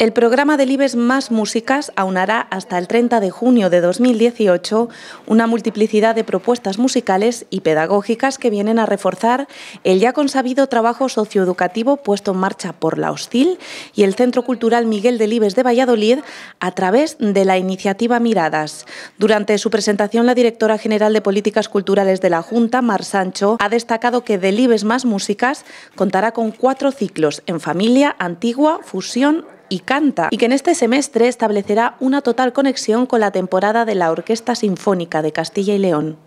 El programa de e Más Músicas aunará hasta el 30 de junio de 2018 una multiplicidad de propuestas musicales y pedagógicas que vienen a reforzar el ya consabido trabajo socioeducativo puesto en marcha por la Hostil y el Centro Cultural Miguel de e de Valladolid a través de la iniciativa Miradas. Durante su presentación, la directora general de Políticas Culturales de la Junta, Mar Sancho, ha destacado que Delives Más Músicas contará con cuatro ciclos en familia, antigua, fusión y canta, y que en este semestre establecerá una total conexión con la temporada de la Orquesta Sinfónica de Castilla y León.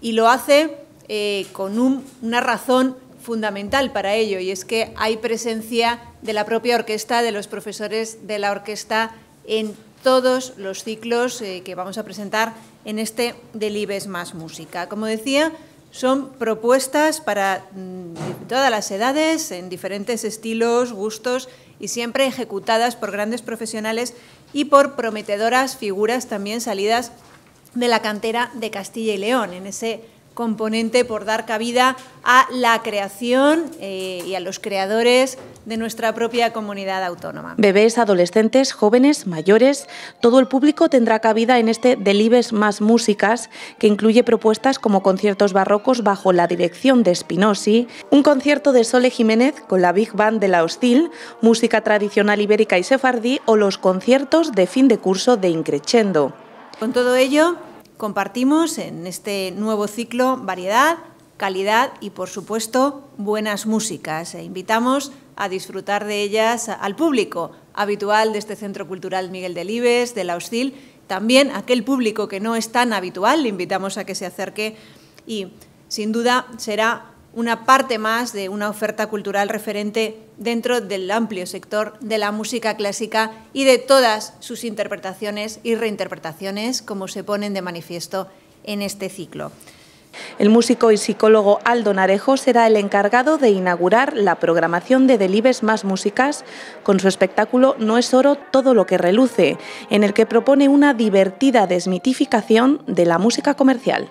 Y lo hace eh, con una razón fundamental para ello, y es que hay presencia de la propia orquesta, de los profesores de la orquesta en todos los ciclos eh, que vamos a presentar en este Delibes Más Música. Como decía, son propuestas para mm, todas las edades, en diferentes estilos, gustos y siempre ejecutadas por grandes profesionales y por prometedoras figuras también salidas de la cantera de Castilla y León, en ese componente por dar cabida a la creación eh, y a los creadores de nuestra propia comunidad autónoma. Bebés, adolescentes, jóvenes, mayores, todo el público tendrá cabida en este Delibes más músicas, que incluye propuestas como conciertos barrocos bajo la dirección de Spinosi, un concierto de Sole Jiménez con la Big Band de la Hostil, música tradicional ibérica y sefardí o los conciertos de fin de curso de Increchendo. Con todo ello, compartimos en este nuevo ciclo variedad, calidad y, por supuesto, buenas músicas. E invitamos a disfrutar de ellas al público habitual de este Centro Cultural Miguel Delibes, de la Hostil, también aquel público que no es tan habitual, le invitamos a que se acerque y, sin duda, será una parte más de una oferta cultural referente dentro del amplio sector de la música clásica y de todas sus interpretaciones y reinterpretaciones, como se ponen de manifiesto en este ciclo. El músico y psicólogo Aldo Narejo será el encargado de inaugurar la programación de Delibes Más Músicas con su espectáculo No es oro todo lo que reluce, en el que propone una divertida desmitificación de la música comercial.